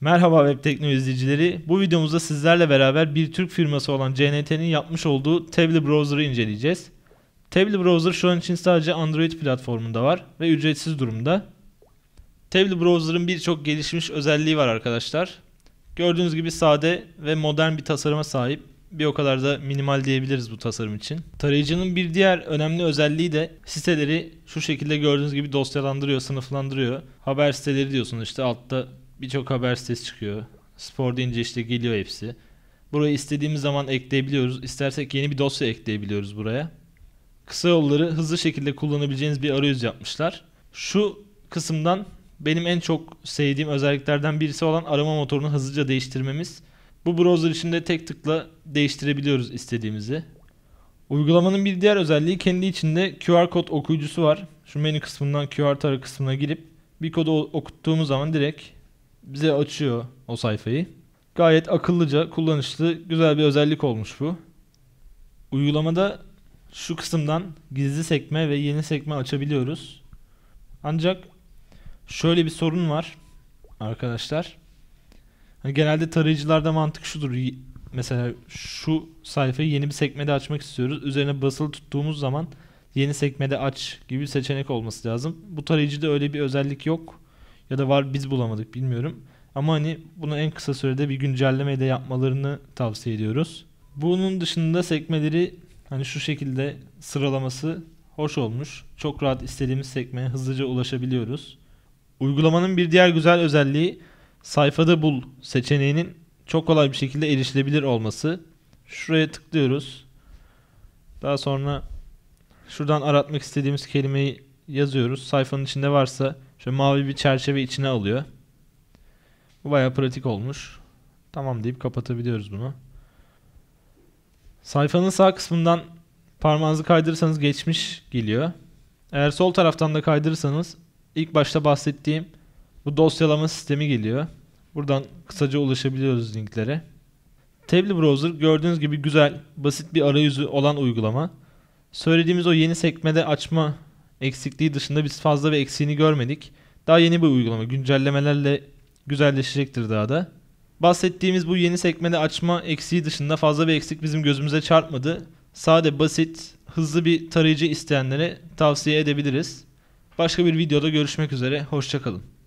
Merhaba Web teknoloji izleyicileri. Bu videomuzda sizlerle beraber bir Türk firması olan CNT'nin yapmış olduğu Tabli Browser'ı inceleyeceğiz. Tabli Browser şu an için sadece Android platformunda var ve ücretsiz durumda. Tabli Browser'ın birçok gelişmiş özelliği var arkadaşlar. Gördüğünüz gibi sade ve modern bir tasarıma sahip. Bir o kadar da minimal diyebiliriz bu tasarım için. Tarayıcının bir diğer önemli özelliği de siteleri şu şekilde gördüğünüz gibi dosyalandırıyor, sınıflandırıyor. Haber siteleri diyorsunuz işte altta birçok haber sitesi çıkıyor. Spor deyince işte geliyor hepsi. Buraya istediğimiz zaman ekleyebiliyoruz. İstersek yeni bir dosya ekleyebiliyoruz buraya. Kısa yolları hızlı şekilde kullanabileceğiniz bir arayüz yapmışlar. Şu kısımdan benim en çok sevdiğim özelliklerden birisi olan arama motorunu hızlıca değiştirmemiz. Bu browser içinde tek tıkla değiştirebiliyoruz istediğimizi. Uygulamanın bir diğer özelliği kendi içinde QR kod okuyucusu var. Şu menü kısmından QR tarı kısmına girip bir kodu okuttuğumuz zaman direkt bize açıyor o sayfayı. Gayet akıllıca, kullanışlı, güzel bir özellik olmuş bu. Uygulamada şu kısımdan gizli sekme ve yeni sekme açabiliyoruz. Ancak şöyle bir sorun var arkadaşlar. Hani genelde tarayıcılarda mantık şudur. Mesela şu sayfayı yeni bir sekmede açmak istiyoruz. Üzerine basılı tuttuğumuz zaman yeni sekmede aç gibi bir seçenek olması lazım. Bu tarayıcıda öyle bir özellik yok ya da var biz bulamadık bilmiyorum. Ama hani bunu en kısa sürede bir güncelleme de yapmalarını tavsiye ediyoruz. Bunun dışında sekmeleri hani şu şekilde sıralaması hoş olmuş. Çok rahat istediğimiz sekmeye hızlıca ulaşabiliyoruz. Uygulamanın bir diğer güzel özelliği sayfada bul seçeneğinin çok kolay bir şekilde erişilebilir olması. Şuraya tıklıyoruz. Daha sonra şuradan aratmak istediğimiz kelimeyi yazıyoruz. Sayfanın içinde varsa Şöyle mavi bir çerçeve içine alıyor. Bu baya pratik olmuş. Tamam deyip kapatabiliyoruz bunu. Sayfanın sağ kısmından parmağınızı kaydırırsanız geçmiş geliyor. Eğer sol taraftan da kaydırırsanız ilk başta bahsettiğim bu dosyalama sistemi geliyor. Buradan kısaca ulaşabiliyoruz linklere. Tablet Browser gördüğünüz gibi güzel, basit bir arayüzü olan uygulama. Söylediğimiz o yeni sekmede açma eksikliği dışında biz fazla bir eksiğini görmedik. Daha yeni bir uygulama. Güncellemelerle güzelleşecektir daha da. Bahsettiğimiz bu yeni sekmede açma eksiği dışında fazla bir eksik bizim gözümüze çarpmadı. Sade, basit, hızlı bir tarayıcı isteyenlere tavsiye edebiliriz. Başka bir videoda görüşmek üzere. Hoşçakalın.